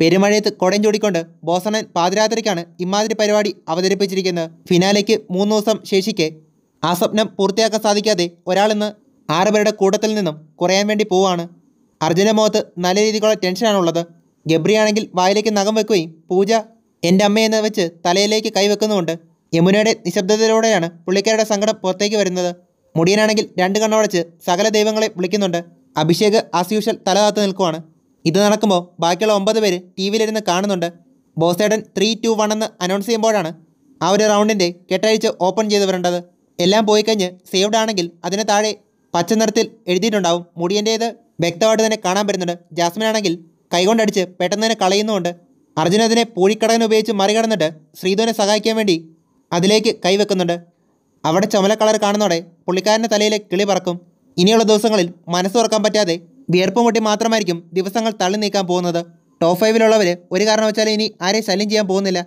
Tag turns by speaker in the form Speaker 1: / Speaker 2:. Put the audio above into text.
Speaker 1: പെരുമഴയത്ത് കൊടം ചൂടിക്കൊണ്ട് ബോസണൻ പാതിരാത്രിക്കാണ് ഇമാതിരി പരിപാടി അവതരിപ്പിച്ചിരിക്കുന്നത് ഫിനാലയ്ക്ക് മൂന്ന് ദിവസം ശേഷിക്കെ ആ സ്വപ്നം പൂർത്തിയാക്കാൻ സാധിക്കാതെ ഒരാളിന്ന് ആറുപേരുടെ കൂട്ടത്തിൽ നിന്നും കുറയാൻ വേണ്ടി പോവുകയാണ് അർജുന മുഖത്ത് നല്ല രീതിക്കുള്ള ടെൻഷനാണുള്ളത് ഗബ്രിയാണെങ്കിൽ വായിലേക്ക് നഖം വെക്കുകയും പൂജ എൻ്റെ അമ്മയെന്ന് വെച്ച് തലയിലേക്ക് കൈവെക്കുന്നുമുണ്ട് യമുനയുടെ നിശബ്ദതയിലൂടെയാണ് പുള്ളിക്കാരുടെ സങ്കടം പുറത്തേക്ക് വരുന്നത് മുടിയനാണെങ്കിൽ രണ്ട് കണ്ണടച്ച് സകല ദൈവങ്ങളെ വിളിക്കുന്നുണ്ട് അഭിഷേക് ആസ് യൂഷ്വൽ തല നിൽക്കുവാണ് ഇത് നടക്കുമ്പോൾ ബാക്കിയുള്ള ഒമ്പത് പേര് ടി വിയിലിരുന്ന് കാണുന്നുണ്ട് ബോസേഡൻ ത്രീ ടു വൺ എന്ന് അനൗൺസ് ചെയ്യുമ്പോഴാണ് ആ ഒരു റൗണ്ടിൻ്റെ കെട്ടഴിച്ച് ഓപ്പൺ ചെയ്ത് വരേണ്ടത് എല്ലാം പോയി കഴിഞ്ഞ് സേവ്ഡ് ആണെങ്കിൽ അതിന് താഴെ പച്ച നിറത്തിൽ എഴുതിയിട്ടുണ്ടാവും മുടിയൻ്റേത് വ്യക്തമായിട്ട് തന്നെ കാണാൻ പറ്റുന്നുണ്ട് ജാസ്മിൻ ആണെങ്കിൽ കൈകൊണ്ടടിച്ച് പെട്ടെന്ന് തന്നെ കളയുന്നുമുണ്ട് അർജുന അതിനെ പൂഴിക്കടകൻ ഉപയോഗിച്ച് മറികടന്നിട്ട് ശ്രീധുവിനെ സഹായിക്കാൻ വേണ്ടി അതിലേക്ക് കൈവെക്കുന്നുണ്ട് അവിടെ ചുമല കളർ കാണുന്നതോടെ പുള്ളിക്കാരൻ്റെ തലയിലെ കിളി പറക്കും ഇനിയുള്ള ദിവസങ്ങളിൽ മനസ്സുറക്കാൻ പറ്റാതെ വിയർപ്പ് മുട്ടി മാത്രമായിരിക്കും ദിവസങ്ങൾ തള്ളി നീക്കാൻ പോകുന്നത് ടോപ്പ് ഫൈവിലുള്ളവർ ഒരു കാരണവച്ചാലും ഇനി ആരെയും ശല്യം ചെയ്യാൻ പോകുന്നില്ല